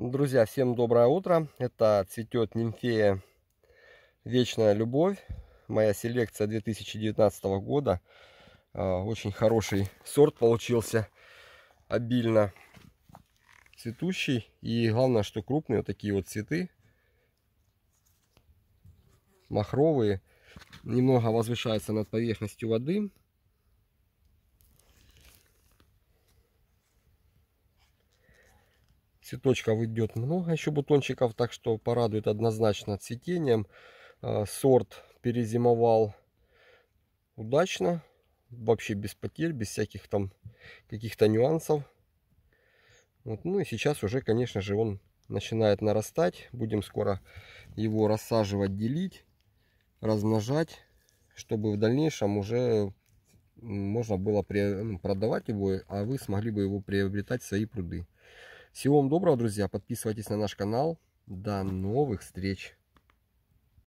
Друзья, всем доброе утро. Это цветет нимфея «Вечная любовь». Моя селекция 2019 года. А, очень хороший сорт получился. Обильно цветущий. И главное, что крупные вот такие вот цветы. Махровые. Немного возвышаются над поверхностью воды. Цветочков идет много еще бутончиков, так что порадует однозначно цветением. А, сорт перезимовал удачно, вообще без потерь, без всяких там каких-то нюансов. Вот, ну и сейчас уже, конечно же, он начинает нарастать. Будем скоро его рассаживать, делить, размножать, чтобы в дальнейшем уже можно было продавать его, а вы смогли бы его приобретать в свои пруды. Всего вам доброго, друзья. Подписывайтесь на наш канал. До новых встреч!